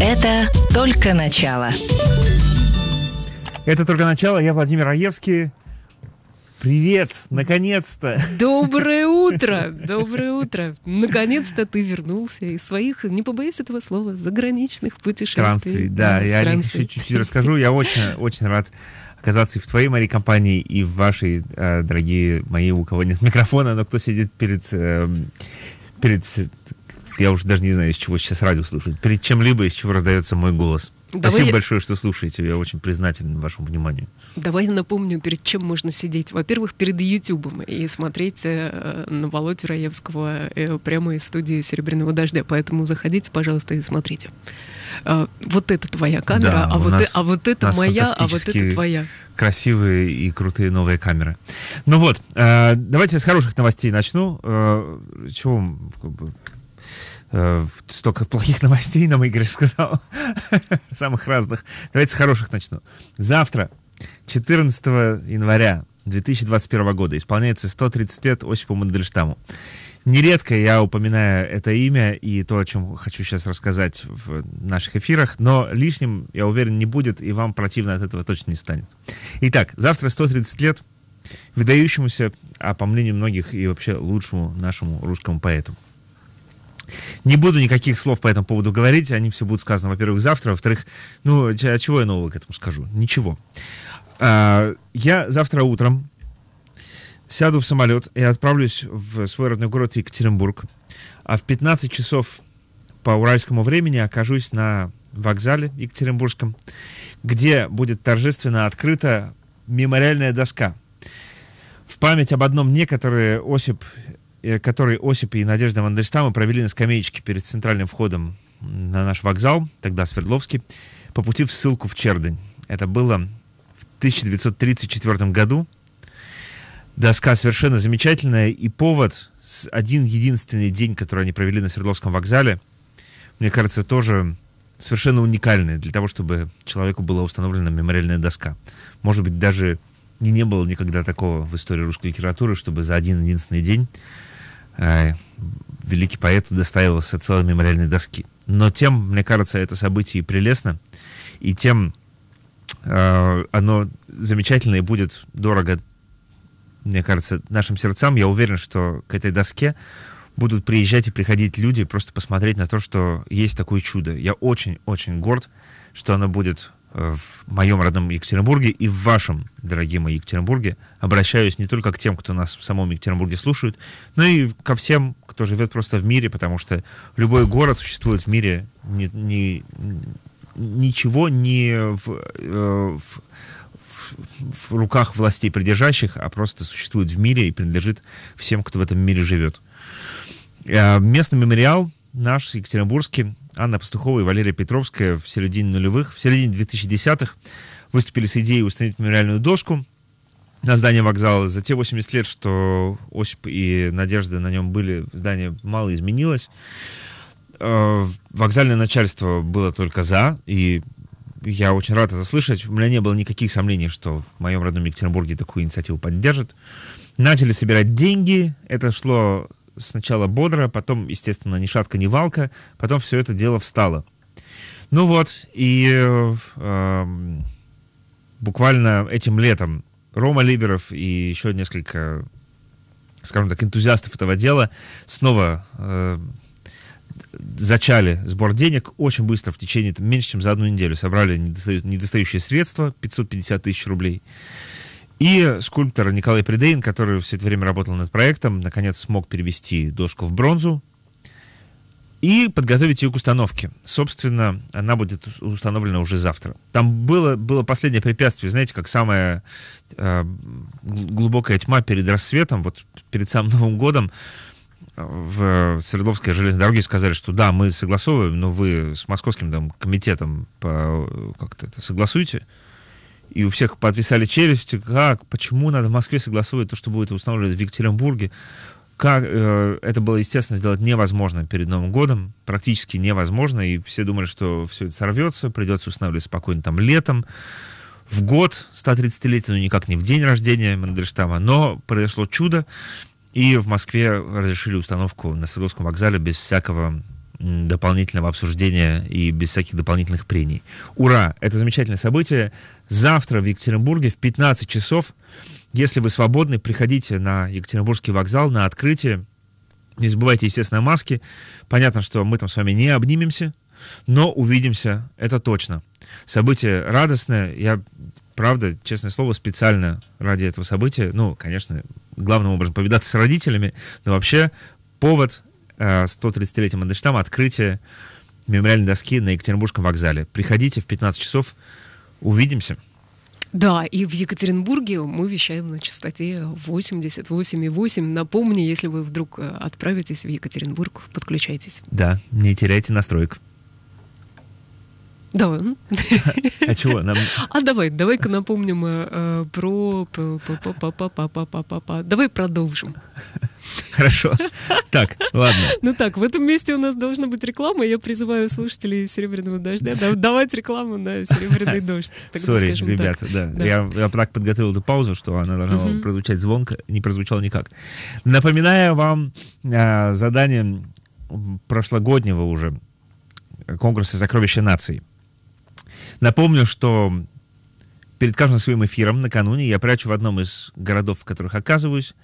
Это только начало. Это только начало. Я Владимир Раевский. Привет, наконец-то! Доброе утро! Доброе утро! Наконец-то ты вернулся из своих, не побоюсь этого слова, заграничных путешествий. Странствий, да. да я о чуть-чуть расскажу. Я очень, очень рад оказаться и в твоей, моей компании, и в вашей, э, дорогие мои, у кого нет микрофона, но кто сидит перед, эм, перед я уже даже не знаю, из чего сейчас радио слушать. Перед чем-либо, из чего раздается мой голос. Давай Спасибо большое, что слушаете. Я очень признателен вашему вниманию. Давай я напомню, перед чем можно сидеть. Во-первых, перед Ютубом и смотреть э, на Володю Раевского э, прямо из студии «Серебряного дождя». Поэтому заходите, пожалуйста, и смотрите. Э, вот это твоя камера, да, а, вот нас, э, а вот это моя, а вот это твоя. красивые и крутые новые камеры. Ну вот, э, давайте с хороших новостей начну. Э, чего Э, столько плохих новостей нам Игорь сказал, самых разных. Давайте с хороших начну. Завтра, 14 января 2021 года, исполняется 130 лет Осипу Мандельштаму. Нередко я упоминаю это имя и то, о чем хочу сейчас рассказать в наших эфирах, но лишним, я уверен, не будет, и вам противно от этого точно не станет. Итак, завтра 130 лет выдающемуся, а по мнению многих и вообще лучшему нашему русскому поэту. Не буду никаких слов по этому поводу говорить, они все будут сказаны, во-первых, завтра, во-вторых, ну, а чего я нового к этому скажу? Ничего. А, я завтра утром сяду в самолет и отправлюсь в свой родной город Екатеринбург, а в 15 часов по уральскому времени окажусь на вокзале Екатеринбургском, где будет торжественно открыта мемориальная доска в память об одном дне, который Осип Э, который Осип и Надежда Вандельштама провели на скамеечке перед центральным входом на наш вокзал, тогда Свердловский, по пути в ссылку в Чердень. Это было в 1934 году. Доска совершенно замечательная, и повод, один единственный день, который они провели на Свердловском вокзале, мне кажется, тоже совершенно уникальный для того, чтобы человеку была установлена мемориальная доска. Может быть, даже не, не было никогда такого в истории русской литературы, чтобы за один единственный день Э, великий поэт удостаивался целой мемориальной доски. Но тем, мне кажется, это событие прелестно, и тем э, оно замечательно и будет дорого, мне кажется, нашим сердцам. Я уверен, что к этой доске будут приезжать и приходить люди просто посмотреть на то, что есть такое чудо. Я очень-очень горд, что оно будет в моем родном Екатеринбурге и в вашем, дорогие мои Екатеринбурге. Обращаюсь не только к тем, кто нас в самом Екатеринбурге слушает, но и ко всем, кто живет просто в мире, потому что любой город существует в мире не, не, ничего не в, э, в, в, в руках властей придержащих, а просто существует в мире и принадлежит всем, кто в этом мире живет. Э, местный мемориал наш, Екатеринбургский, Анна Пастухова и Валерия Петровская в середине нулевых, в середине 2010-х выступили с идеей установить мемориальную доску на здание вокзала. За те 80 лет, что Осип и Надежда на нем были, здание мало изменилось. Э, вокзальное начальство было только за, и я очень рад это слышать. У меня не было никаких сомнений, что в моем родном Екатеринбурге такую инициативу поддержат. Начали собирать деньги. Это шло сначала бодро, потом, естественно, ни шатка, ни валка, потом все это дело встало. Ну вот, и э, э, буквально этим летом Рома Либеров и еще несколько, скажем так, энтузиастов этого дела снова э, зачали сбор денег очень быстро, в течение меньше, чем за одну неделю. Собрали недостающие средства, 550 тысяч рублей. И скульптор Николай Придейн, который все это время работал над проектом, наконец смог перевести доску в бронзу и подготовить ее к установке. Собственно, она будет установлена уже завтра. Там было, было последнее препятствие, знаете, как самая э, глубокая тьма перед рассветом, вот перед самым Новым годом э, в Свердловской железной дороге сказали, что да, мы согласовываем, но вы с московским там, комитетом э, как-то это согласуйте и у всех подвисали челюсти, как, почему надо в Москве согласовывать то, что будет установлено в Екатеринбурге. Как, э, это было, естественно, сделать невозможно перед Новым годом, практически невозможно, и все думали, что все это сорвется, придется устанавливать спокойно там летом, в год 130-летия, но ну, никак не в день рождения Мандельштама, но произошло чудо, и в Москве разрешили установку на Свердловском вокзале без всякого дополнительного обсуждения и без всяких дополнительных прений. Ура! Это замечательное событие. Завтра в Екатеринбурге в 15 часов, если вы свободны, приходите на Екатеринбургский вокзал на открытие. Не забывайте, естественно, маски. Понятно, что мы там с вами не обнимемся, но увидимся, это точно. Событие радостное. Я, правда, честное слово, специально ради этого события, ну, конечно, главным образом повидаться с родителями, но вообще повод 130-летия Мандельштама открытие мемориальной доски на Екатеринбургском вокзале. Приходите в 15 часов, увидимся. Да, и в Екатеринбурге мы вещаем на частоте 88,8. Напомню, если вы вдруг э, отправитесь в Екатеринбург, подключайтесь. Да, не теряйте настроек. Давай. А чего? Нам... А давай, давай-ка напомним э, про... Давай продолжим. Хорошо. Так, ладно. Ну так, в этом месте у нас должна быть реклама. Я призываю слушателей «Серебряного дождя» давать рекламу на «Серебряный дождь». Сори, ребята, да. да. Я, я так подготовил эту паузу, что она должна угу. прозвучать звонко, не прозвучала никак. Напоминаю вам э, задание прошлогоднего уже конкурса «Сокровища наций». Напомню, что перед каждым своим эфиром накануне я прячу в одном из городов, в которых оказываюсь,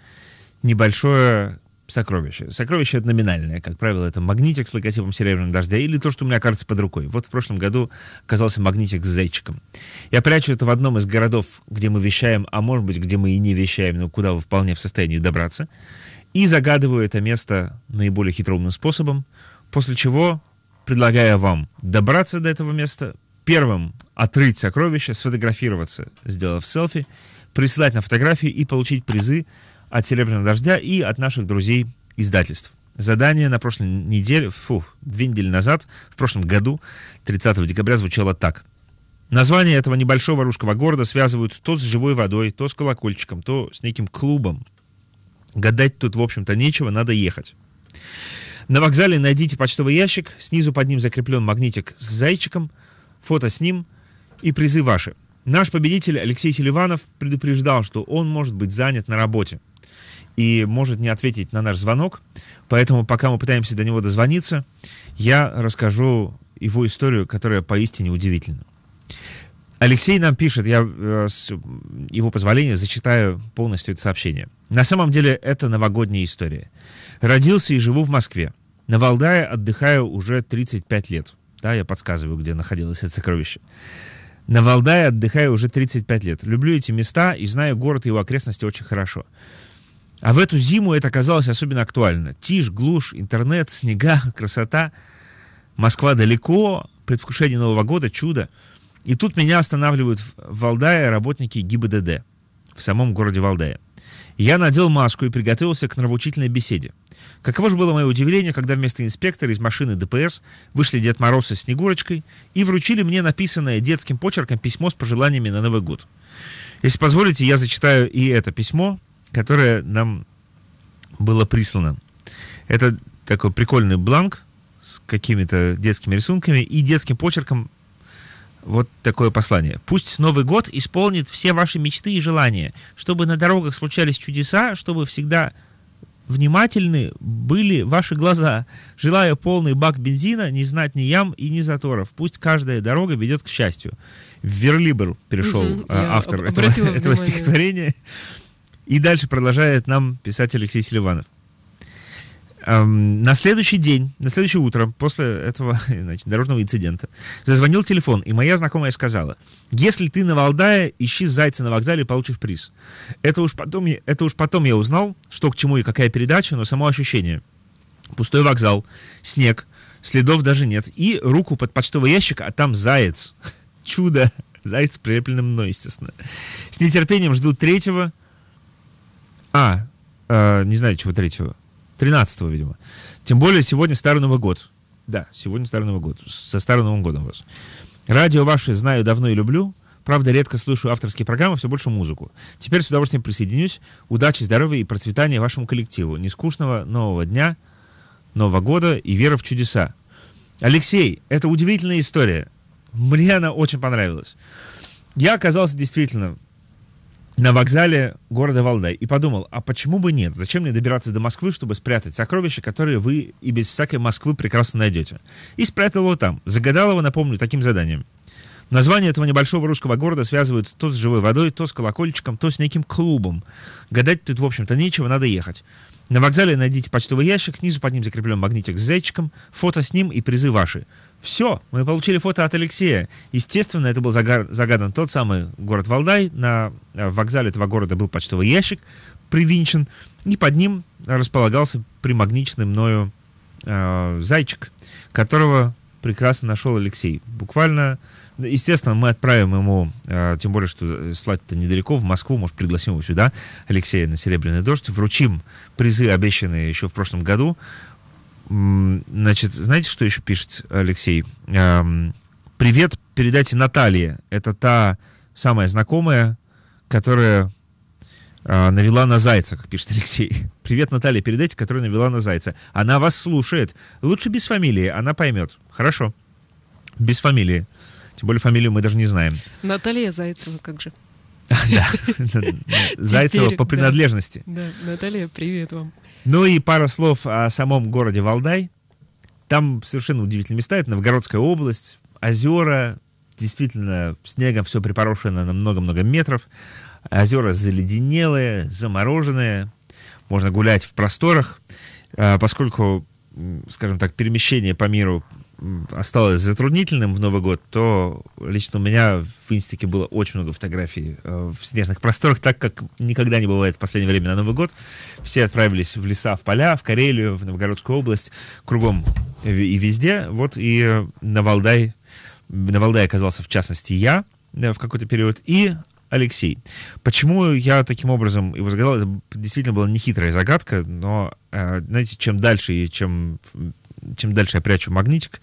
небольшое сокровище. Сокровище это номинальное, как правило, это магнитик с логотипом серебряного дождя или то, что у меня кажется под рукой. Вот в прошлом году оказался магнитик с зайчиком. Я прячу это в одном из городов, где мы вещаем, а может быть, где мы и не вещаем, но куда вы вполне в состоянии добраться. И загадываю это место наиболее хитроумным способом, после чего предлагаю вам добраться до этого места, первым отрыть сокровища, сфотографироваться, сделав селфи, присылать на фотографии и получить призы от «Серебряного дождя» и от наших друзей издательств. Задание на прошлой неделе, фу, две недели назад, в прошлом году, 30 декабря, звучало так. Название этого небольшого русского города связывают то с живой водой, то с колокольчиком, то с неким клубом. Гадать тут, в общем-то, нечего, надо ехать. На вокзале найдите почтовый ящик, снизу под ним закреплен магнитик с зайчиком – фото с ним и призы ваши. Наш победитель Алексей Селиванов предупреждал, что он может быть занят на работе и может не ответить на наш звонок. Поэтому, пока мы пытаемся до него дозвониться, я расскажу его историю, которая поистине удивительна. Алексей нам пишет, я э, с его позволения зачитаю полностью это сообщение. На самом деле это новогодняя история. Родился и живу в Москве. На Валдае отдыхаю уже 35 лет. Да, я подсказываю, где находилось это сокровище. На Валдае отдыхаю уже 35 лет. Люблю эти места и знаю город и его окрестности очень хорошо. А в эту зиму это оказалось особенно актуально. Тишь, глушь, интернет, снега, красота. Москва далеко, предвкушение Нового года, чудо. И тут меня останавливают в Валдае работники ГИБДД в самом городе Валдае. Я надел маску и приготовился к нравоучительной беседе. Каково же было мое удивление, когда вместо инспектора из машины ДПС вышли Дед Мороз со Снегурочкой и вручили мне написанное детским почерком письмо с пожеланиями на Новый год. Если позволите, я зачитаю и это письмо, которое нам было прислано. Это такой прикольный бланк с какими-то детскими рисунками и детским почерком вот такое послание. Пусть Новый год исполнит все ваши мечты и желания, чтобы на дорогах случались чудеса, чтобы всегда внимательны были ваши глаза. Желаю полный бак бензина, не знать ни ям и ни заторов. Пусть каждая дорога ведет к счастью. В Верлибер пришел угу, а, автор этого, этого стихотворения. И дальше продолжает нам писать Алексей Селиванов. Эм, на следующий день, на следующее утро, после этого значит, дорожного инцидента, зазвонил телефон, и моя знакомая сказала, если ты на Валдае, ищи зайца на вокзале и получишь приз. Это уж потом, это уж потом я узнал, что к чему и какая передача, но само ощущение. Пустой вокзал, снег, следов даже нет, и руку под почтовый ящик, а там заяц. Чудо! Заяц, прилепленный мной, естественно. С нетерпением жду третьего... А, э, не знаю, чего третьего. 13 видимо. Тем более сегодня Старый Новый год. Да, сегодня Старый Новый год. Со Старым Новым годом вас. Радио ваше знаю давно и люблю. Правда, редко слушаю авторские программы, все больше музыку. Теперь с удовольствием присоединюсь. Удачи, здоровья и процветания вашему коллективу. Нескучного нового дня, Нового года и веры в чудеса. Алексей, это удивительная история. Мне она очень понравилась. Я оказался действительно на вокзале города Валдай и подумал, а почему бы нет? Зачем мне добираться до Москвы, чтобы спрятать сокровища, которые вы и без всякой Москвы прекрасно найдете? И спрятал его там. Загадал его, напомню, таким заданием. Название этого небольшого русского города связывают то с живой водой, то с колокольчиком, то с неким клубом. Гадать тут, в общем-то, нечего, надо ехать. На вокзале найдите почтовый ящик, снизу под ним закреплен магнитик с зайчиком, фото с ним и призы ваши. Все, мы получили фото от Алексея. Естественно, это был загар, загадан тот самый город Валдай. На э, вокзале этого города был почтовый ящик привинчен, и под ним располагался примагниченный мною э, зайчик, которого прекрасно нашел Алексей. Буквально, естественно, мы отправим ему, э, тем более, что слать это недалеко, в Москву, может, пригласим его сюда, Алексея на «Серебряный дождь», вручим призы, обещанные еще в прошлом году. Значит, знаете, что еще пишет Алексей? Привет, передайте Наталье. Это та самая знакомая, которая а, навела на зайца, как пишет Алексей. Привет, Наталья, передайте, которая навела на зайца. Она вас слушает. Лучше без фамилии, она поймет. Хорошо. Без фамилии. Тем более фамилию мы даже не знаем. Наталья Зайцева, как же. Да, Зайцева по принадлежности. Да, Наталья, привет вам. Ну и пару слов о самом городе Валдай. Там совершенно удивительные места. Это Новгородская область, озера. Действительно, снегом все припорошено на много-много метров. Озера заледенелые, замороженные. Можно гулять в просторах, а поскольку, скажем так, перемещение по миру осталось затруднительным в Новый год, то лично у меня в Инстике было очень много фотографий э, в снежных просторах, так как никогда не бывает в последнее время на Новый год. Все отправились в леса, в поля, в Карелию, в Новгородскую область, кругом и везде. Вот и на Валдай, на Валдай оказался в частности я э, в какой-то период, и Алексей. Почему я таким образом его загадал, это действительно была нехитрая загадка, но, э, знаете, чем дальше и чем чем дальше я прячу магнитик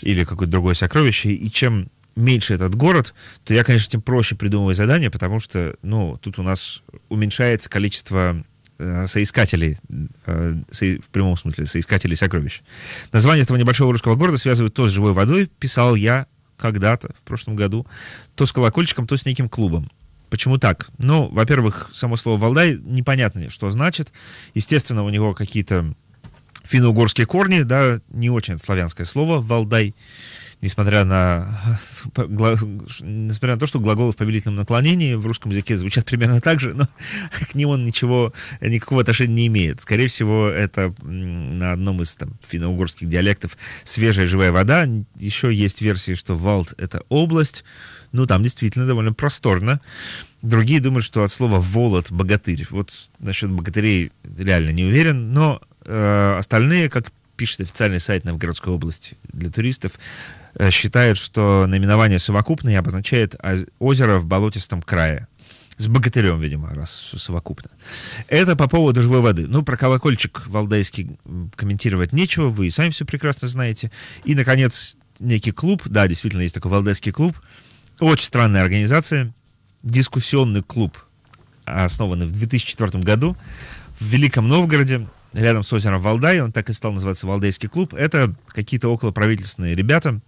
или какое-то другое сокровище, и чем меньше этот город, то я, конечно, тем проще придумываю задание, потому что, ну, тут у нас уменьшается количество э, соискателей, э, в прямом смысле, соискателей сокровищ. Название этого небольшого русского города связывают то с живой водой, писал я когда-то, в прошлом году, то с колокольчиком, то с неким клубом. Почему так? Ну, во-первых, само слово «Валдай» непонятно, что значит. Естественно, у него какие-то финно-угорские корни, да, не очень славянское слово, Валдай, несмотря на, несмотря на то, что глаголы в повелительном наклонении в русском языке звучат примерно так же, но к ним он ничего, никакого отношения не имеет. Скорее всего, это на одном из там, финно-угорских диалектов свежая живая вода. Еще есть версии, что Валд — это область, ну, там действительно довольно просторно. Другие думают, что от слова «волод» — «богатырь». Вот насчет богатырей реально не уверен, но Э, остальные, как пишет официальный сайт Новгородской области для туристов, э, считают, что наименование совокупное обозначает озеро в болотистом крае. С богатырем, видимо, раз совокупно. Это по поводу живой воды. Ну, про колокольчик валдайский комментировать нечего, вы и сами все прекрасно знаете. И, наконец, некий клуб, да, действительно, есть такой валдайский клуб, очень странная организация, дискуссионный клуб, основанный в 2004 году в Великом Новгороде, рядом с озером Валдай, он так и стал называться Валдайский клуб, это какие-то околоправительственные ребята,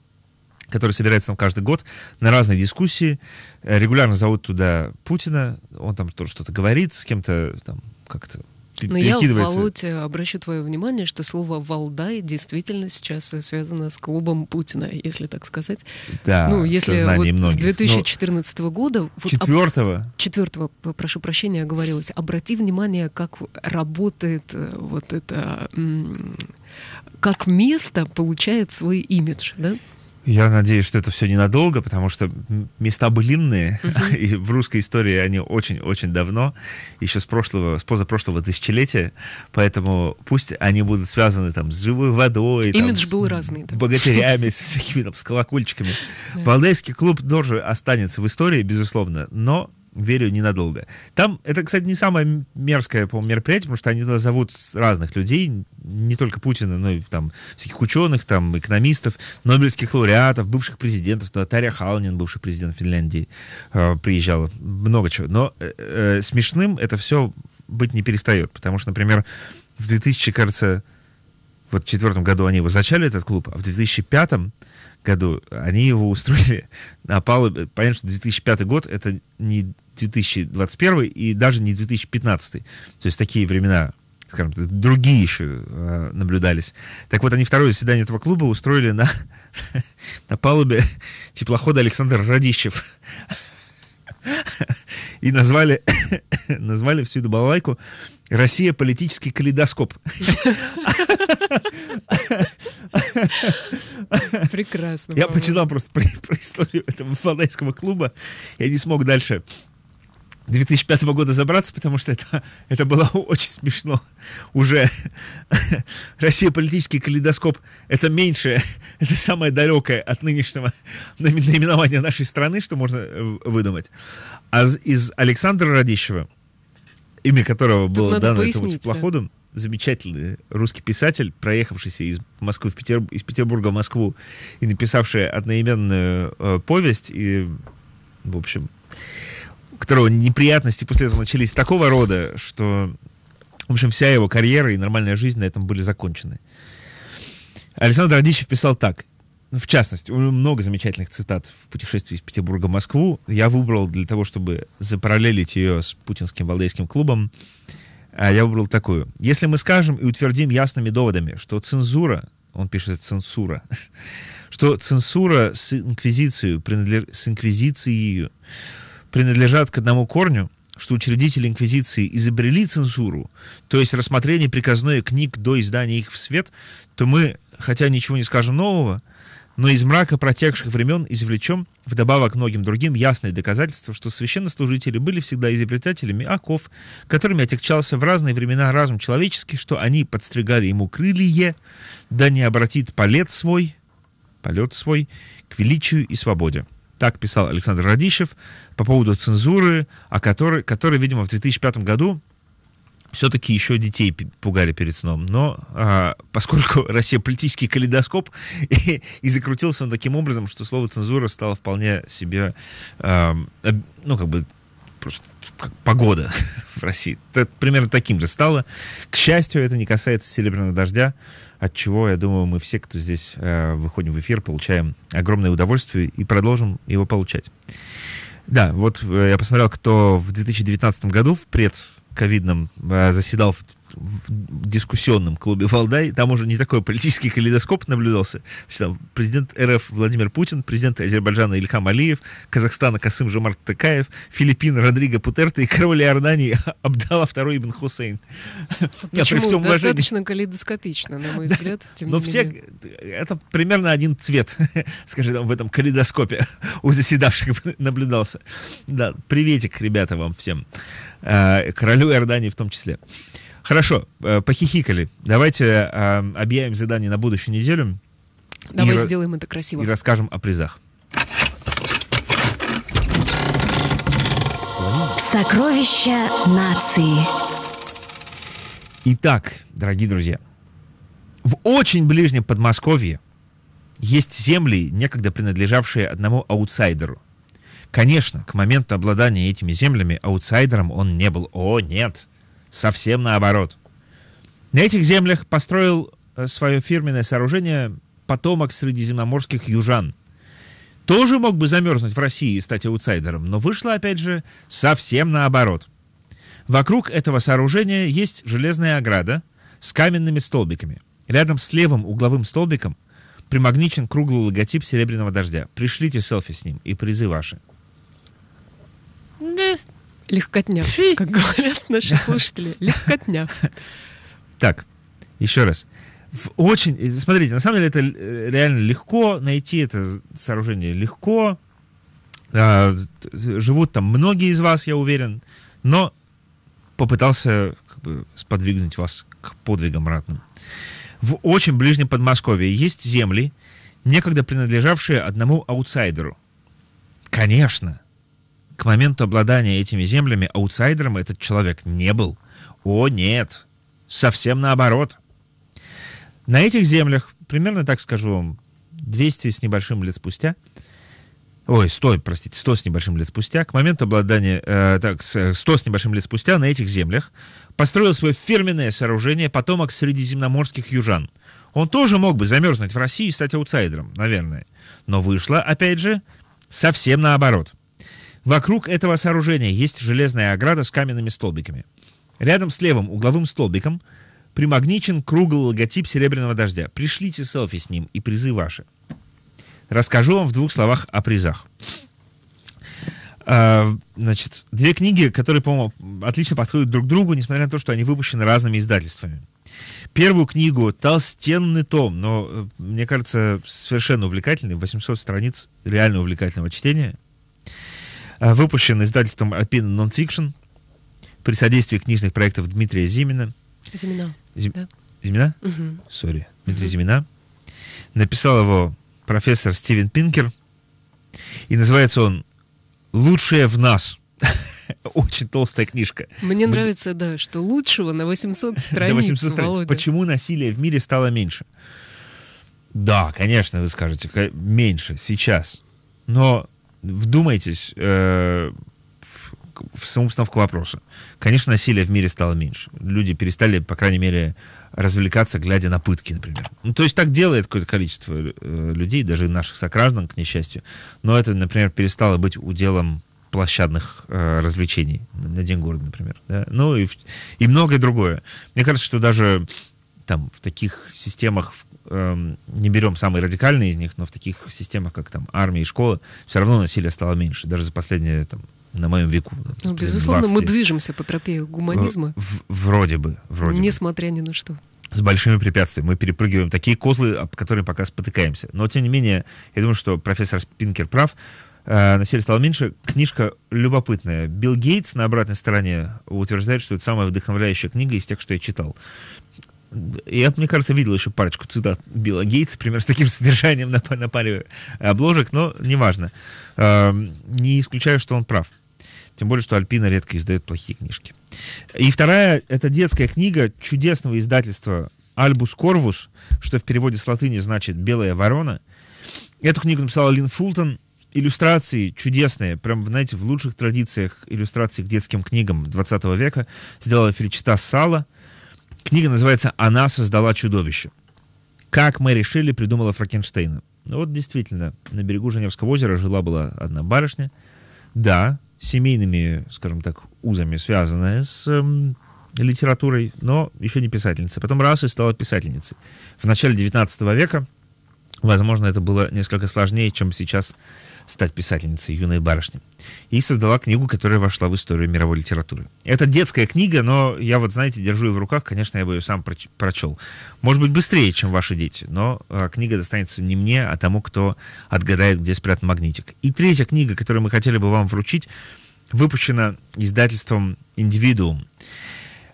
которые собираются там каждый год на разные дискуссии, э, регулярно зовут туда Путина, он там тоже что-то говорит, с кем-то там как-то но я в Валуте обращу твое внимание, что слово «Валдай» действительно сейчас связано с клубом Путина, если так сказать. Да, ну, если вот многих. с 2014 Но года... четвертого? Об... Четвертого, прошу прощения, оговорилась. Обрати внимание, как работает э, вот это... Как место получает свой имидж, да? Я надеюсь, что это все ненадолго, потому что места былинные, uh-huh. и в русской истории они очень-очень давно, еще с прошлого, с позапрошлого тысячелетия, поэтому пусть они будут связаны там с живой водой. Имидж там, был с, разный. Да. Богатырями, с всякими там, с колокольчиками. Валдайский клуб тоже останется в истории, безусловно, но верю ненадолго. Там, это, кстати, не самое мерзкое, по моему мероприятие, потому что они туда зовут разных людей, не только Путина, но и там всяких ученых, там, экономистов, нобелевских лауреатов, бывших президентов, туда Таря Халнин, бывший президент Финляндии, э, приезжала, много чего. Но э, э, смешным это все быть не перестает, потому что, например, в 2000, кажется, вот в четвертом году они его зачали, этот клуб, а в 2005 году, они его устроили на палубе. Понятно, что 2005 год — это не 2021 и даже не 2015. То есть такие времена, скажем так, другие еще э, наблюдались. Так вот, они второе заседание этого клуба устроили на, на палубе теплохода Александр Радищев. И назвали, назвали всю эту балалайку «Россия — политический калейдоскоп». Прекрасно. Я почитал просто про, про историю этого фанайского клуба. Я не смог дальше 2005 года забраться, потому что это, это было очень смешно. Уже Россия политический калейдоскоп — это меньшее, это самое далекое от нынешнего наименования нашей страны, что можно э, выдумать. А из Александра Радищева, имя которого Тут было дано этому теплоходу, замечательный русский писатель, проехавшийся из Москвы в Петербург, из Петербурга в Москву и написавший одноименную э, повесть, и, в общем, у которого неприятности после этого начались такого рода, что, в общем, вся его карьера и нормальная жизнь на этом были закончены. Александр Радищев писал так. Ну, в частности, у него много замечательных цитат в путешествии из Петербурга в Москву. Я выбрал для того, чтобы запараллелить ее с путинским валдейским клубом. А, я выбрал такую. Если мы скажем и утвердим ясными доводами, что цензура, он пишет цензура, что цензура с инквизицией, принадлеж... с инквизицией принадлежат к одному корню, что учредители инквизиции изобрели цензуру, то есть рассмотрение приказной книг до издания их в свет, то мы, хотя ничего не скажем нового, но из мрака протекших времен извлечем, вдобавок многим другим, ясные доказательства, что священнослужители были всегда изобретателями оков, которыми отягчался в разные времена разум человеческий, что они подстригали ему крылья, да не обратит полет свой, полет свой к величию и свободе. Так писал Александр Радищев по поводу цензуры, о которой, который, видимо, в 2005 году все-таки еще детей пугали перед сном. Но а, поскольку Россия политический калейдоскоп, и, и закрутился он таким образом, что слово цензура стало вполне себе, а, ну, как бы, просто как погода в России. Это примерно таким же стало. К счастью, это не касается серебряного дождя, от чего, я думаю, мы все, кто здесь э, выходим в эфир, получаем огромное удовольствие и продолжим его получать. Да, вот э, я посмотрел, кто в 2019 году в пред ковидном э, заседал в дискуссионном клубе Валдай, там уже не такой политический калейдоскоп наблюдался. там президент РФ Владимир Путин, президент Азербайджана Ильхам Алиев, Казахстана Касым Жомарт Такаев, Филиппин Родриго Путерто и король Иордании Абдала II Ибн Хусейн. Почему? При всем Достаточно калейдоскопично, на мой взгляд. Да. Но все... Менее. Это примерно один цвет, скажем, там, в этом калейдоскопе у заседавших наблюдался. Да, приветик, ребята, вам всем. Э, королю Иордании в том числе. Хорошо, э, похихикали. Давайте э, объявим задание на будущую неделю. Давай сделаем это красиво. И расскажем о призах. Сокровища нации. Итак, дорогие друзья, в очень ближнем Подмосковье есть земли, некогда принадлежавшие одному аутсайдеру. Конечно, к моменту обладания этими землями аутсайдером он не был. О, нет! совсем наоборот. На этих землях построил э, свое фирменное сооружение потомок средиземноморских южан. Тоже мог бы замерзнуть в России и стать аутсайдером, но вышло, опять же, совсем наоборот. Вокруг этого сооружения есть железная ограда с каменными столбиками. Рядом с левым угловым столбиком примагничен круглый логотип «Серебряного дождя». Пришлите селфи с ним и призы ваши. Легкотня, как говорят наши слушатели. Легкотня. Так, еще раз. очень, э, смотрите, на самом деле это э, реально легко найти это сооружение легко. А, живут там многие из вас, я уверен, но попытался как бы, сподвигнуть вас к подвигам ратным. В очень ближнем Подмосковье есть земли, некогда принадлежавшие одному аутсайдеру. Конечно, к моменту обладания этими землями аутсайдером этот человек не был. О нет, совсем наоборот. На этих землях, примерно так скажу вам, 200 с небольшим лет спустя, ой, 100, простите, 100 с небольшим лет спустя, к моменту обладания, э, так, 100 с небольшим лет спустя на этих землях построил свое фирменное сооружение потомок средиземноморских южан. Он тоже мог бы замерзнуть в России и стать аутсайдером, наверное. Но вышло, опять же, совсем наоборот – Вокруг этого сооружения есть железная ограда с каменными столбиками. Рядом с левым угловым столбиком примагничен круглый логотип серебряного дождя. Пришлите селфи с ним и призы ваши. Расскажу вам в двух словах о призах. А, значит, две книги, которые, по-моему, отлично подходят друг к другу, несмотря на то, что они выпущены разными издательствами. Первую книгу толстенный том, но, э, мне кажется, совершенно увлекательный, 800 страниц реально увлекательного чтения. Э, выпущен издательством Alpine Nonfiction при содействии книжных проектов Дмитрия Зимина. Зимина. Зим... Да. Зимина? Сори. Угу. Дмитрий угу. Зимина. Написал его профессор Стивен Пинкер. И называется он «Лучшее в нас». Очень толстая книжка. Мне нравится, да, что лучшего на 800 страниц. На 800 страниц. Почему насилие в мире стало меньше? Да, конечно, вы скажете, меньше сейчас. Но вдумайтесь э, в, саму установку вопроса. Конечно, насилия в мире стало меньше. Люди перестали, по крайней мере, развлекаться, глядя на пытки, например. Ну, то есть так делает какое-то количество э, людей, даже наших сограждан, к несчастью. Но это, например, перестало быть уделом площадных э, развлечений на День города, например. Да? Ну и, и многое другое. Мне кажется, что даже там в таких системах, эм, не берем самые радикальные из них, но в таких системах, как там армия и школа, все равно насилие стало меньше, даже за последние там, на моем веку. Ну, ну безусловно, 20. мы движемся по тропе гуманизма. В, вроде бы, вроде Несмотря бы. ни на что. С большими препятствиями. Мы перепрыгиваем такие козлы, об которые пока спотыкаемся. Но, тем не менее, я думаю, что профессор Спинкер прав. Э, насилие стало меньше. Книжка любопытная. Билл Гейтс на обратной стороне утверждает, что это самая вдохновляющая книга из тех, что я читал я, мне кажется, видел еще парочку цитат Билла Гейтса, пример с таким содержанием на, на паре обложек, но неважно. Эм, не исключаю, что он прав. Тем более, что Альпина редко издает плохие книжки. И вторая — это детская книга чудесного издательства «Альбус Корвус», что в переводе с латыни значит «белая ворона». Эту книгу написала Лин Фултон. Иллюстрации чудесные, прям, знаете, в лучших традициях иллюстраций к детским книгам 20 века. Сделала Феличита Сала — Книга называется «Она создала чудовище». Как мы решили, придумала Франкенштейна. Ну вот действительно, на берегу Женевского озера жила-была одна барышня. Да, семейными, скажем так, узами связанная с эм, литературой, но еще не писательница. Потом раз и стала писательницей. В начале 19 века, возможно, это было несколько сложнее, чем сейчас стать писательницей юной барышни. И создала книгу, которая вошла в историю мировой литературы. Это детская книга, но я вот, знаете, держу ее в руках, конечно, я бы ее сам прочел. Может быть, быстрее, чем ваши дети, но а, книга достанется не мне, а тому, кто отгадает, где спрятан магнитик. И третья книга, которую мы хотели бы вам вручить, выпущена издательством «Индивидуум».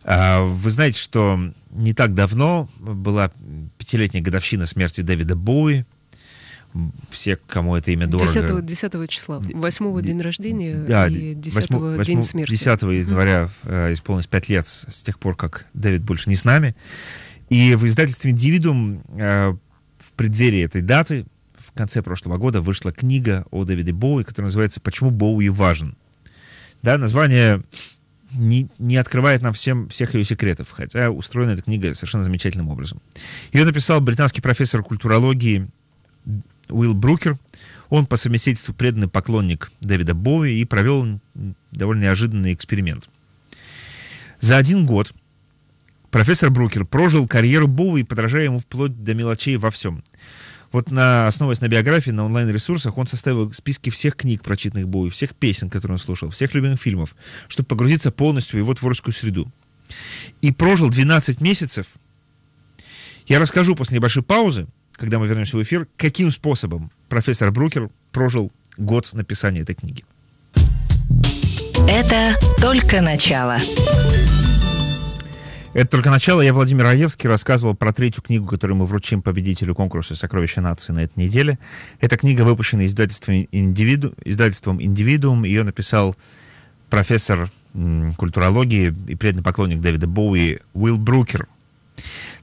А, вы знаете, что не так давно была пятилетняя годовщина смерти Дэвида Боуи, все, кому это имя дорого. 10, 10 числа, 8 день рождения да, и 10 день смерти. 10 января mm-hmm. исполнилось 5 лет с тех пор, как Дэвид больше не с нами. И в издательстве «Индивидуум» э, в преддверии этой даты в конце прошлого года вышла книга о Дэвиде Боуи, которая называется «Почему Боуи важен?». Да, название не, не открывает нам всем всех ее секретов, хотя устроена эта книга совершенно замечательным образом. Ее написал британский профессор культурологии Уилл Брукер. Он по совместительству преданный поклонник Дэвида Боуи и провел довольно неожиданный эксперимент. За один год профессор Брукер прожил карьеру Боуи, подражая ему вплоть до мелочей во всем. Вот на, основываясь на биографии, на онлайн-ресурсах, он составил списки всех книг, прочитанных Боуи, всех песен, которые он слушал, всех любимых фильмов, чтобы погрузиться полностью в его творческую среду. И прожил 12 месяцев. Я расскажу после небольшой паузы, когда мы вернемся в эфир, каким способом профессор Брукер прожил год написания этой книги. Это только начало. Это только начало. Я, Владимир Раевский, рассказывал про третью книгу, которую мы вручим победителю конкурса «Сокровища нации» на этой неделе. Эта книга выпущена издательством, индивиду... издательством «Индивидуум». Ее написал профессор культурологии и преданный поклонник Дэвида Боуи Уилл Брукер.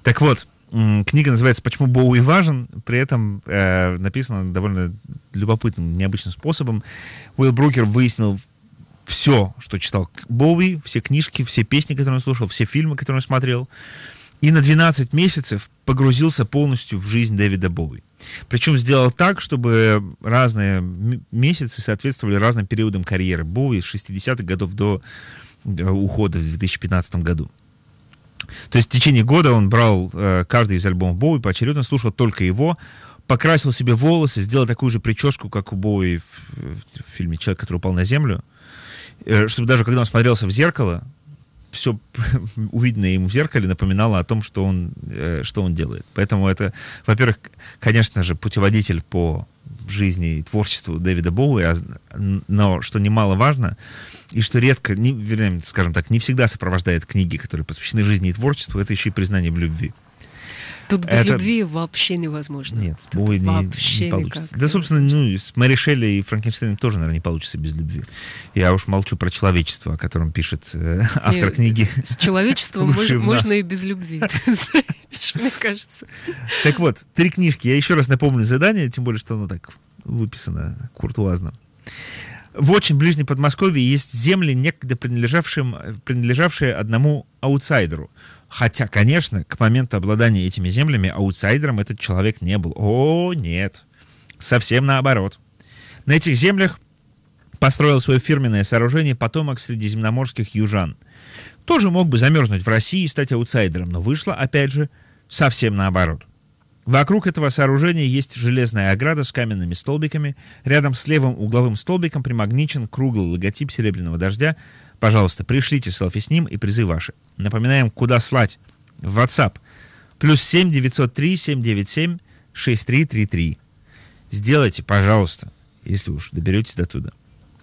Так вот, Книга называется «Почему Боуи важен?», при этом э, написано довольно любопытным, необычным способом. Уилл Брукер выяснил все, что читал Боуи, все книжки, все песни, которые он слушал, все фильмы, которые он смотрел. И на 12 месяцев погрузился полностью в жизнь Дэвида Боуи. Причем сделал так, чтобы разные месяцы соответствовали разным периодам карьеры Боуи с 60-х годов до э, ухода в 2015 году. То есть в течение года он брал э, каждый из альбомов Боуи, поочередно слушал только его, покрасил себе волосы, сделал такую же прическу, как у Боуи в, в фильме «Человек, который упал на землю», э, чтобы даже когда он смотрелся в зеркало, все увиденное ему в зеркале напоминало о том, что он, э, что он делает. Поэтому это, во-первых, конечно же, путеводитель по жизни и творчеству Дэвида Боуи, а, но, что немаловажно, и что редко, не, вернее, скажем так, не всегда сопровождает книги, которые посвящены жизни и творчеству, это еще и признание в любви. Тут без это... любви вообще невозможно. Нет, Тут ой, вообще не, получится. Никак. Да, собственно, ну, с Мэри Шелли и Франкенштейном тоже, наверное, не получится без любви. Я уж молчу про человечество, о котором пишет э, э автор и, книги. С человечеством можно и без любви, мне кажется. Так вот, три книжки. Я еще раз напомню задание, тем более, что оно так выписано куртуазно. В очень ближнем Подмосковье есть земли, некогда принадлежавшие одному аутсайдеру – Хотя, конечно, к моменту обладания этими землями аутсайдером этот человек не был. О, нет. Совсем наоборот. На этих землях построил свое фирменное сооружение потомок средиземноморских южан. Тоже мог бы замерзнуть в России и стать аутсайдером, но вышло, опять же, совсем наоборот. Вокруг этого сооружения есть железная ограда с каменными столбиками. Рядом с левым угловым столбиком примагничен круглый логотип серебряного дождя Пожалуйста, пришлите селфи с ним и призы ваши. Напоминаем, куда слать. В WhatsApp. Плюс 7 903 797 6333. Сделайте, пожалуйста, если уж доберетесь до туда.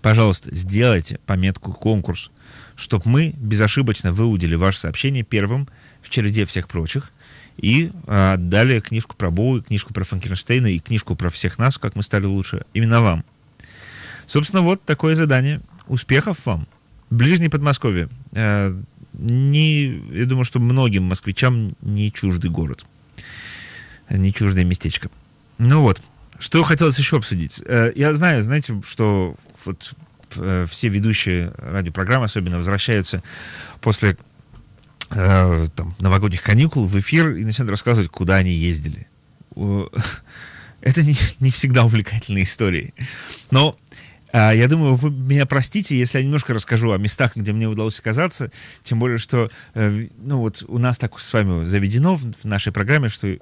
Пожалуйста, сделайте пометку «Конкурс», чтобы мы безошибочно выудили ваше сообщение первым в череде всех прочих и отдали а, книжку про Боу, книжку про Франкенштейна и книжку про всех нас, как мы стали лучше, именно вам. Собственно, вот такое задание. Успехов вам! Ближний Подмосковье. Э, не, я думаю, что многим москвичам не чуждый город, не чуждое местечко. Ну вот, что хотелось еще обсудить. Э, я знаю, знаете, что вот э, все ведущие радиопрограммы особенно возвращаются после там, новогодних каникул в эфир и начинают рассказывать, куда они ездили. Это не, не всегда увлекательные истории. Но а, я думаю, вы меня простите, если я немножко расскажу о местах, где мне удалось оказаться. Тем более, что э, ну вот у нас так с вами заведено в нашей программе, что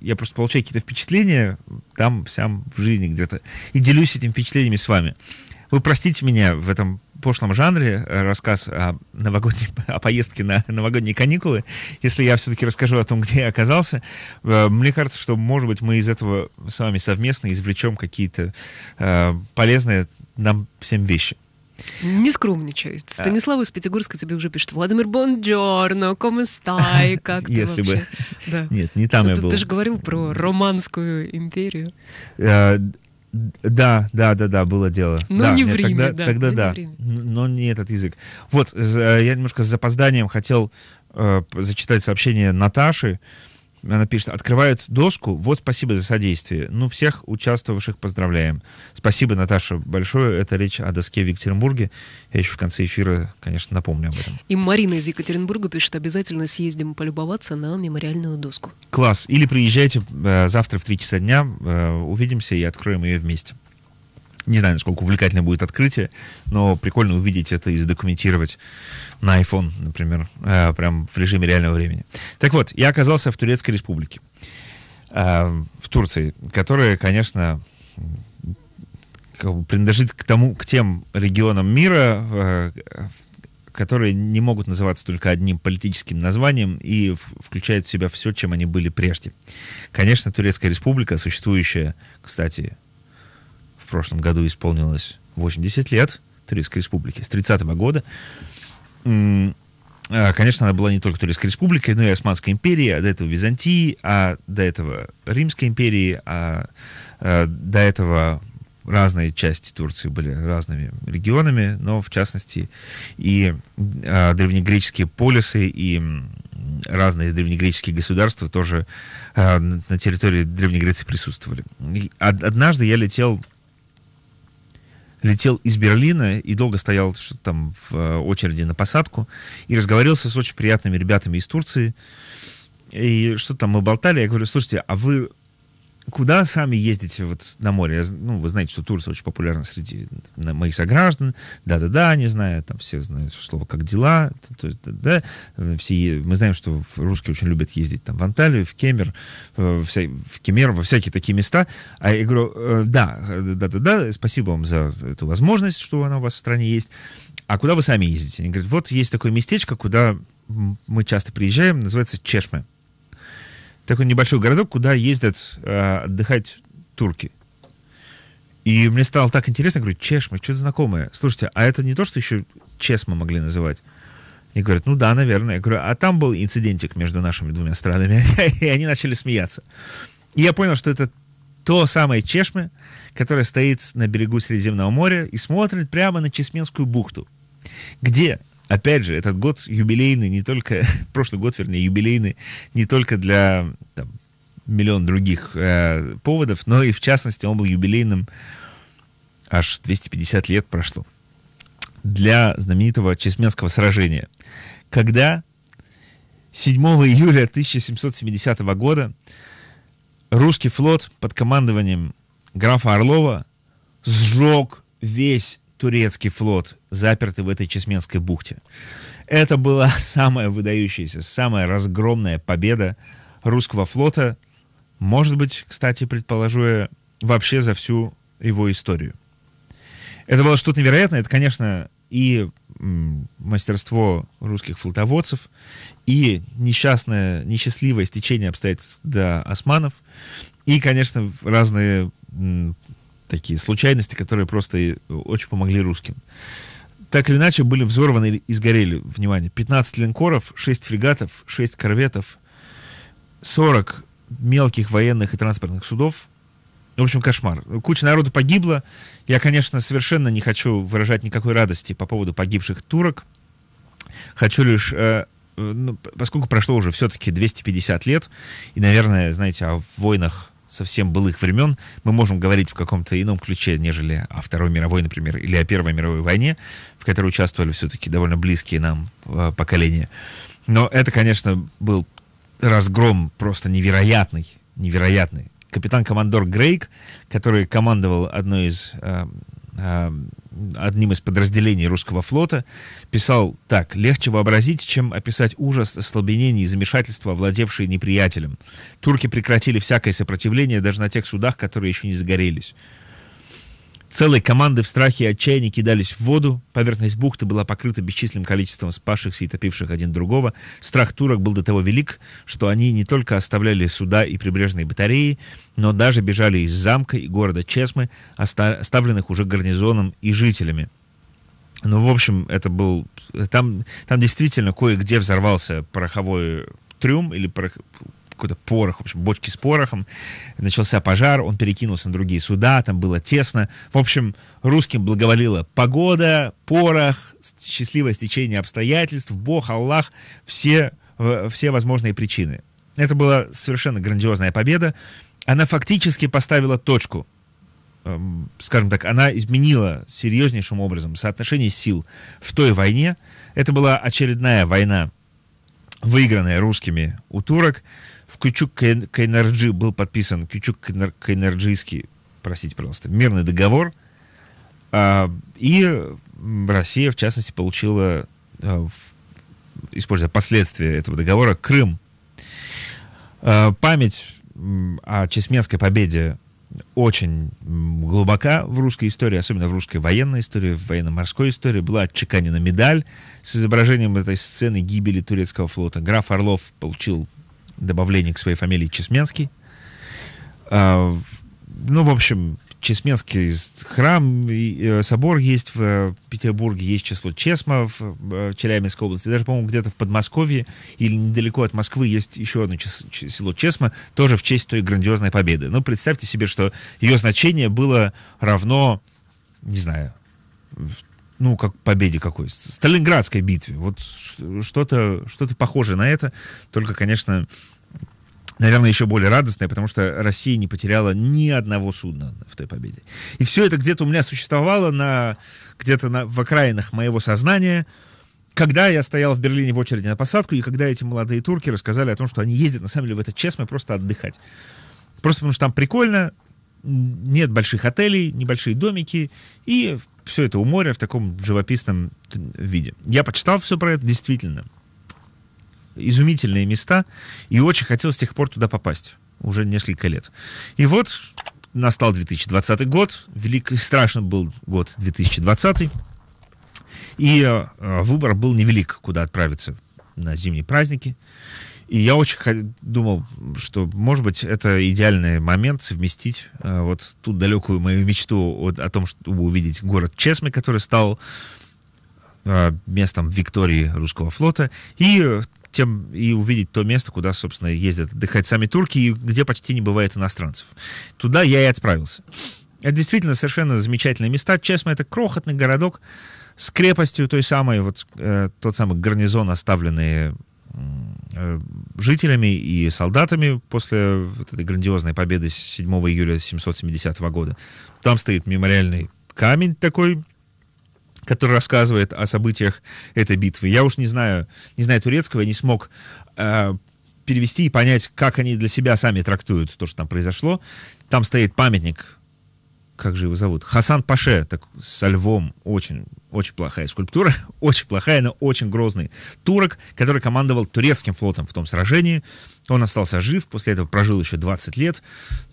я просто получаю какие-то впечатления там, сам в жизни где-то и делюсь этими впечатлениями с вами. Вы простите меня в этом пошлом жанре э, рассказ о, новогодней, о поездке на новогодние каникулы, если я все-таки расскажу о том, где я оказался, э, мне кажется, что, может быть, мы из этого с вами совместно извлечем какие-то э, полезные нам всем вещи. Не скромничают. А. Станислав из Пятигорска тебе уже пишет. Владимир Бонджорно, ну, коместай, как ты Если вообще? бы. Да. Нет, не там я был. Ты же говорил про Романскую империю. Э, да, да, да, да, было дело. Но да, не в Риме, тогда, да. Тогда да, не но не этот язык. Вот, э, я немножко с запозданием хотел э, зачитать сообщение Наташи. Э, она пишет, открывают доску, вот спасибо за содействие. Ну, всех участвовавших поздравляем. Спасибо, Наташа, большое. Это речь о доске в Екатеринбурге. Я еще в конце эфира, конечно, напомню об этом. И Марина из Екатеринбурга пишет, обязательно съездим полюбоваться на мемориальную доску. Класс. Или приезжайте э, завтра в 3 часа дня, э, увидимся и откроем ее вместе. Не знаю, насколько увлекательно будет открытие, но прикольно увидеть это и задокументировать на iPhone, например, э, прям в режиме реального времени. Так вот, я оказался в Турецкой Республике, э, в Турции, которая, конечно, принадлежит к тому, к тем регионам мира, э, которые не могут называться только одним политическим названием и включают в себя все, чем они были прежде. Конечно, Турецкая республика, существующая, кстати, прошлом году исполнилось 80 лет Турецкой Республики с 30-го года. А, конечно, она была не только Турецкой Республикой, но и Османской империей, а до этого Византии, а до этого Римской империи, а, а, до этого разные части Турции были разными регионами, но в частности и а, древнегреческие полисы, и разные древнегреческие государства тоже а, на территории Древней Греции присутствовали. Однажды я летел летел из Берлина и долго стоял там в э, очереди на посадку и разговаривался с очень приятными ребятами из Турции. И что там мы болтали, я говорю, слушайте, а вы куда сами ездите вот на море? Ну, вы знаете, что Турция очень популярна среди моих сограждан. Да-да-да, не знаю, там все знают слово «как дела». То есть, да, да. Э, все, мы знаем, что русские очень любят ездить там в Анталию, в Кемер, в, э, вся, в Кемер, во всякие такие места. А я говорю, э, да, да-да-да, спасибо вам за эту возможность, что она у вас в стране есть. А куда вы сами ездите? Они говорят, вот есть такое местечко, куда мы часто приезжаем, называется Чешме такой небольшой городок, куда ездят э, отдыхать турки. И мне стало так интересно, говорю, Чешма, что-то знакомое. Слушайте, а это не то, что еще Чешма могли называть? И говорят, ну да, наверное. Я говорю, а там был инцидентик между нашими двумя странами. И они начали смеяться. И я понял, что это то самое Чешме, которое стоит на берегу Средиземного моря и смотрит прямо на Чесменскую бухту, где опять же, этот год юбилейный не только, прошлый год, вернее, юбилейный не только для там, миллион других э, поводов, но и в частности он был юбилейным, аж 250 лет прошло, для знаменитого Чесменского сражения, когда 7 июля 1770 года русский флот под командованием графа Орлова сжег весь турецкий флот, запертый в этой Чесменской бухте. Это была самая выдающаяся, самая разгромная победа русского флота, может быть, кстати, предположу я, вообще за всю его историю. Это было что-то невероятное. Это, конечно, и мастерство русских флотоводцев, и несчастное, несчастливое стечение обстоятельств до османов, и, конечно, разные такие случайности, которые просто э, очень помогли русским. Так или иначе, были взорваны и сгорели, внимание, 15 линкоров, 6 фрегатов, 6 корветов, 40 мелких военных и транспортных судов. В общем, кошмар. Куча народу погибла. Я, конечно, совершенно не хочу выражать никакой радости по поводу погибших турок. Хочу лишь э, э, ну, поскольку прошло уже все-таки 250 лет, и, наверное, знаете, о войнах совсем былых времен, мы можем говорить в каком-то ином ключе, нежели о Второй мировой, например, или о Первой мировой войне, в которой участвовали все-таки довольно близкие нам э, поколения. Но это, конечно, был разгром просто невероятный, невероятный. Капитан-командор Грейк, который командовал одной из э, Э, одним из подразделений русского флота, писал так. «Легче вообразить, чем описать ужас, ослабенение и замешательство, владевшие неприятелем. Турки прекратили всякое сопротивление даже на тех судах, которые еще не загорелись. Целые команды в страхе и отчаянии кидались в воду. Поверхность бухты была покрыта бесчисленным количеством спасшихся и топивших один другого. Страх турок был до того велик, что они не только оставляли суда и прибрежные батареи, но даже бежали из замка и города Чесмы, оставленных уже гарнизоном и жителями. Ну, в общем, это был... Там, там действительно кое-где взорвался пороховой трюм или порох, какой-то порох, в общем, бочки с порохом. Начался пожар, он перекинулся на другие суда, там было тесно. В общем, русским благоволила погода, порох, счастливое стечение обстоятельств, Бог, Аллах, все, э, все возможные причины. Это была совершенно грандиозная победа. Она фактически поставила точку эм, скажем так, она изменила серьезнейшим образом соотношение сил в той войне. Это была очередная война, выигранная русскими у турок в Кючук Кайнарджи был подписан Кючук Кайнарджийский, простите, пожалуйста, мирный договор, а, и Россия, в частности, получила, а, используя последствия этого договора, Крым. А, память о чесменской победе очень глубока в русской истории, особенно в русской военной истории, в военно-морской истории, была отчеканена медаль с изображением этой сцены гибели турецкого флота. Граф Орлов получил добавление к своей фамилии Чесменский. А, ну, в общем, Чесменский храм, э, собор есть в э, Петербурге, есть число Чесма в э, Челябинской области. Даже, по-моему, где-то в Подмосковье или недалеко от Москвы есть еще одно село Чесма, тоже в честь той грандиозной победы. Ну, представьте себе, что ее значение было равно, не знаю, ну, как победе какой Сталинградской битве. Вот что-то что похожее на это, только, конечно, наверное, еще более радостная, потому что Россия не потеряла ни одного судна в той победе. И все это где-то у меня существовало на, где-то на, в окраинах моего сознания, когда я стоял в Берлине в очереди на посадку, и когда эти молодые турки рассказали о том, что они ездят, на самом деле, в этот Чесме просто отдыхать. Просто потому что там прикольно, нет больших отелей, небольшие домики, и все это у моря в таком живописном виде. Я почитал все про это, действительно — изумительные места, и очень хотел с тех пор туда попасть уже несколько лет. И вот настал 2020 год, велик, страшно был год 2020, и э, выбор был невелик, куда отправиться на зимние праздники. И я очень думал, что, может быть, это идеальный момент совместить э, вот ту далекую мою мечту от, о том, чтобы увидеть город Чесме, который стал э, местом Виктории русского флота, и тем и увидеть то место, куда, собственно, ездят отдыхать сами турки и где почти не бывает иностранцев. Туда я и отправился. Это действительно совершенно замечательные места. Честно, это крохотный городок с крепостью той самой, вот э, тот самый гарнизон, оставленный э, жителями и солдатами после вот этой грандиозной победы 7 июля 770 года. Там стоит мемориальный камень такой который рассказывает о событиях этой битвы. Я уж не знаю, не знаю турецкого, я не смог э, перевести и понять, как они для себя сами трактуют то, что там произошло. Там стоит памятник, как же его зовут? Хасан Паше, так со львом, очень, очень плохая скульптура, очень плохая, но очень грозный турок, который командовал турецким флотом в том сражении. Он остался жив, после этого прожил еще 20 лет,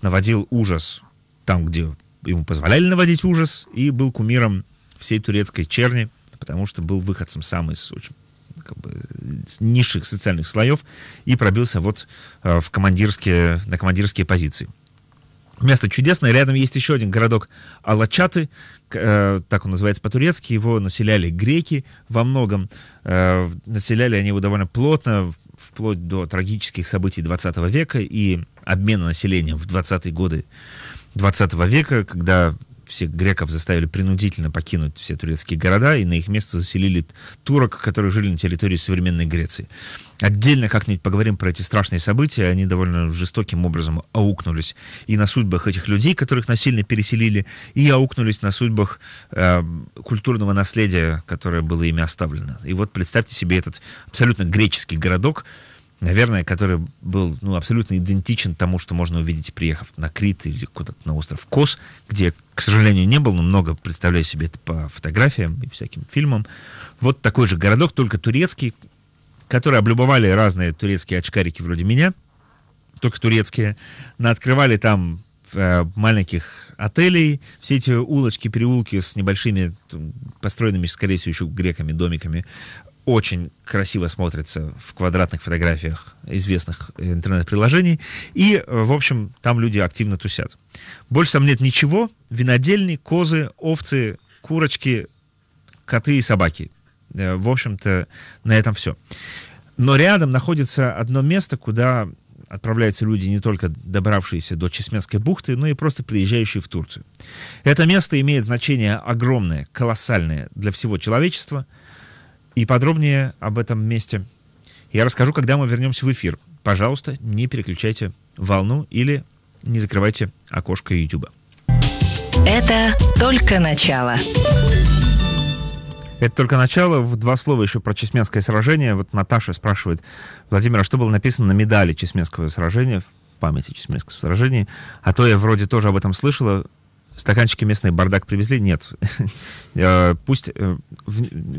наводил ужас там, где ему позволяли наводить ужас, и был кумиром всей турецкой черни, потому что был выходцем сам из очень как бы, низших социальных слоев и пробился вот э, в командирские, на командирские позиции. Место чудесное. Рядом есть еще один городок Алачаты, э, так он называется по-турецки. Его населяли греки во многом. Э, населяли они его довольно плотно, вплоть до трагических событий 20 века и обмена населением в 20-е годы 20 века, когда всех греков заставили принудительно покинуть все турецкие города, и на их место заселили турок, которые жили на территории современной Греции. Отдельно как-нибудь поговорим про эти страшные события. Они довольно жестоким образом аукнулись и на судьбах этих людей, которых насильно переселили, и аукнулись на судьбах э, культурного наследия, которое было ими оставлено. И вот представьте себе этот абсолютно греческий городок, наверное, который был ну, абсолютно идентичен тому, что можно увидеть, приехав на Крит или куда-то на остров Кос, где, к сожалению, не был, но много представляю себе это по фотографиям и всяким фильмам. Вот такой же городок, только турецкий, который облюбовали разные турецкие очкарики вроде меня, только турецкие, открывали там э, маленьких отелей, все эти улочки, переулки с небольшими, построенными, скорее всего, еще греками домиками, очень красиво смотрится в квадратных фотографиях известных интернет-приложений. И, в общем, там люди активно тусят. Больше там нет ничего. Винодельни, козы, овцы, курочки, коты и собаки. Э, в общем-то, на этом все. Но рядом находится одно место, куда отправляются люди, не только добравшиеся до Чесменской бухты, но и просто приезжающие в Турцию. Это место имеет значение огромное, колоссальное для всего человечества – и подробнее об этом месте я расскажу, когда мы вернемся в эфир. Пожалуйста, не переключайте волну или не закрывайте окошко YouTube. Это только начало. Это только начало. В два слова еще про Чесменское сражение. Вот Наташа спрашивает, Владимир, а что было написано на медали Чесменского сражения в памяти Чесменского сражения? А то я вроде тоже об этом слышала. Стаканчики местные бардак привезли? Нет. Э, пусть э,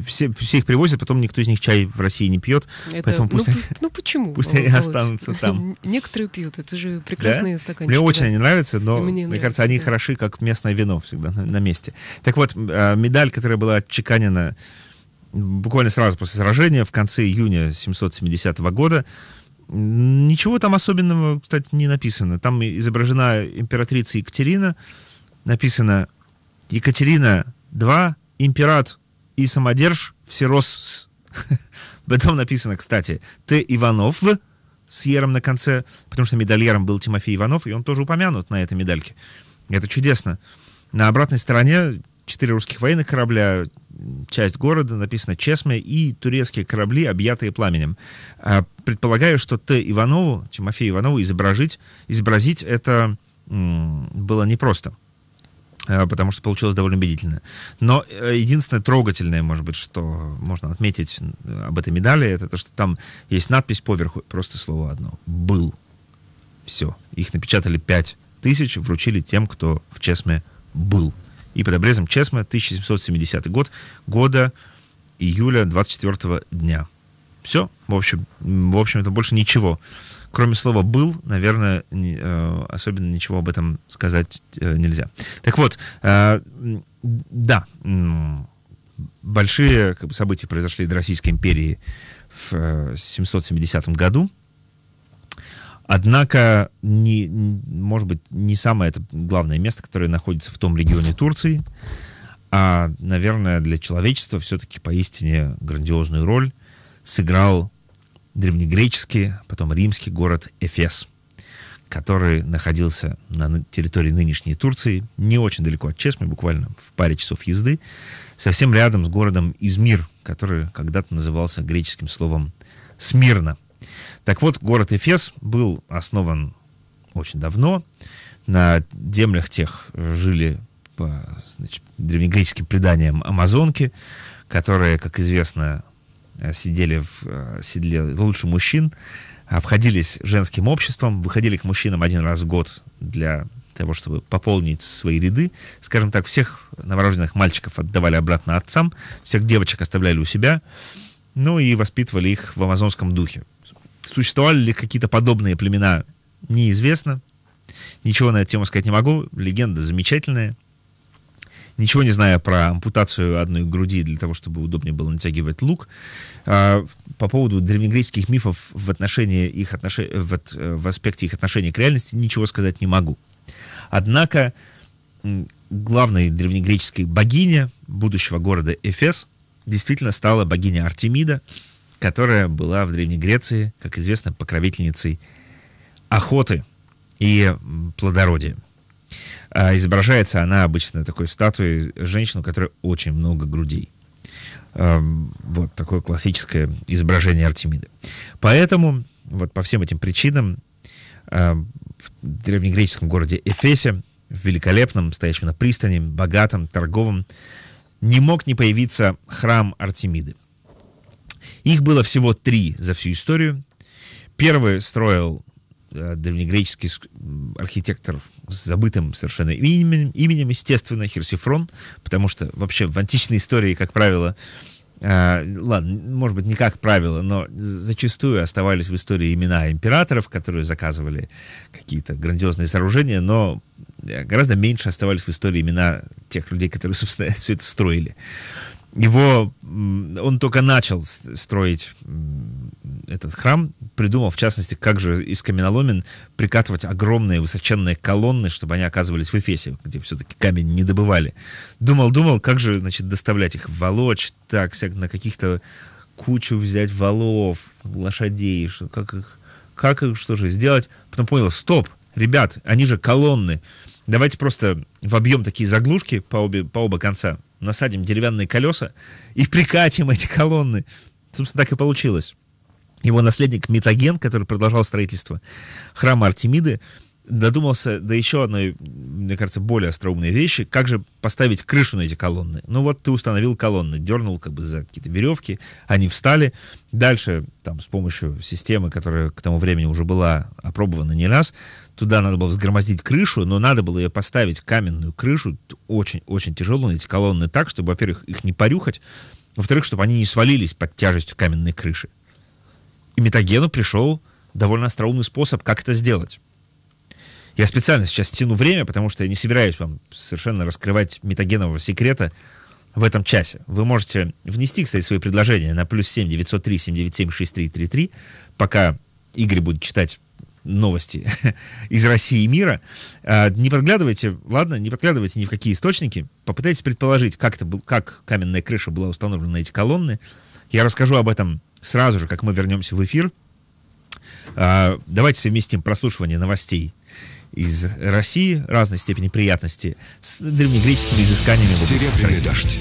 все, их привозят, потом никто из них чай в России не пьет. поэтому пусть, ну, они, почему? Пусть они ну, останутся там. Некоторые пьют, это же прекрасные стаканчики. Мне очень они нравятся, но мне, кажется, они хороши, как местное вино всегда на месте. Так вот, а, медаль, которая была отчеканена буквально сразу после сражения, в конце июня 770 года, Ничего там особенного, кстати, не написано. Там изображена императрица Екатерина, написано Екатерина 2, император и самодерж, всерос. Потом написано, кстати, Т. Иванов с ером на конце, потому что медальером был Тимофей Иванов, и он тоже упомянут на этой медальке. Это чудесно. На обратной стороне четыре русских военных корабля, часть города, написано Чесме, и турецкие корабли, объятые пламенем. А предполагаю, что Т. Иванову, Тимофею Иванову изобразить, изобразить это было непросто. Э, потому что получилось довольно убедительно. Но э, единственное трогательное, может быть, что можно отметить об этой медали, это то, что там есть надпись поверху, просто слово одно — «был». Все. Их напечатали 5 тысяч, вручили тем, кто в Чесме был. И под обрезом Чесме 1770 год, года июля 24 дня — все, в общем, в общем, это больше ничего. Кроме слова «был», наверное, не, э, особенно ничего об этом сказать э, нельзя. Так вот, э, да, большие события произошли в Российской империи в 770 году. Однако, не, может быть, не самое это главное место, которое находится в том регионе Турции, а, наверное, для человечества все-таки поистине грандиозную роль сыграл древнегреческий, потом римский город Эфес, который находился на территории нынешней Турции, не очень далеко от Чесмы, буквально в паре часов езды, совсем рядом с городом Измир, который когда-то назывался греческим словом Смирна. Так вот, город Эфес был основан очень давно. На землях тех жили по значит, древнегреческим преданиям амазонки, которые, как известно, Э, сидели в э, седле лучше мужчин, обходились женским обществом, выходили к мужчинам один раз в год для того, чтобы пополнить свои ряды. Скажем так, всех новорожденных мальчиков отдавали обратно отцам, всех девочек оставляли у себя, ну и воспитывали их в амазонском духе. Существовали ли какие-то подобные племена, неизвестно. Ничего на эту тему сказать не могу. Легенда замечательная ничего не зная про ампутацию одной груди для того, чтобы удобнее было натягивать лук. А, по поводу древнегреческих мифов в отношении их отнош... в, в аспекте их отношения к реальности ничего сказать не могу. Однако главной древнегреческой богиня будущего города Эфес действительно стала богиня Артемида, которая была в Древней Греции, как известно, покровительницей охоты и плодородия. А изображается она обычно такой статуей женщины, которая очень много грудей. Эм, вот такое классическое изображение Артемиды. Поэтому, вот по всем этим причинам, э, в древнегреческом городе Эфесе, в великолепном, стоящем на пристани, богатом, торговом, не мог не появиться храм Артемиды. Их было всего три за всю историю. Первый строил э, древнегреческий архитектор с забытым совершенно именем, именем, естественно, Херсифрон, потому что вообще в античной истории, как правило, э, ладно, может быть, не как правило, но зачастую оставались в истории имена императоров, которые заказывали какие-то грандиозные сооружения, но э, гораздо меньше оставались в истории имена тех людей, которые, собственно, все это строили. Его, он только начал строить этот храм, придумал, в частности, как же из каменоломен прикатывать огромные высоченные колонны, чтобы они оказывались в Эфесе, где все-таки камень не добывали. Думал, думал, как же, значит, доставлять их, волочь, так, всяк, на каких-то кучу взять валов, лошадей, что как их, как их, что же сделать. Потом понял, стоп, ребят, они же колонны. Давайте просто вобьем такие заглушки по, обе, по оба конца, насадим деревянные колеса и прикатим эти колонны. Собственно, так и получилось его наследник Метаген, который продолжал строительство храма Артемиды, додумался до еще одной, мне кажется, более остроумной вещи. Как же поставить крышу на эти колонны? Ну вот ты установил колонны, дернул как бы за какие-то веревки, они встали. Дальше там с помощью системы, которая к тому времени уже была опробована не раз, туда надо было взгромоздить крышу, но надо было ее поставить, каменную крышу, очень-очень тяжелую, эти колонны так, чтобы, во-первых, их не порюхать, во-вторых, чтобы они не свалились под тяжестью каменной крыши. И Метагену пришел довольно остроумный способ, как это сделать. Я специально сейчас тяну время, потому что я не собираюсь вам совершенно раскрывать метагенового секрета в этом часе. Вы можете внести, кстати, свои предложения на плюс 7 903 797 6333, пока Игорь будет читать новости из России и мира. А, не подглядывайте, ладно, не подглядывайте ни в какие источники. Попытайтесь предположить, как, это был, как каменная крыша была установлена на эти колонны. Я расскажу об этом сразу же, как мы вернемся в эфир, а, давайте совместим прослушивание новостей из России разной степени приятности с древнегреческими изысканиями. Серебряный дождь.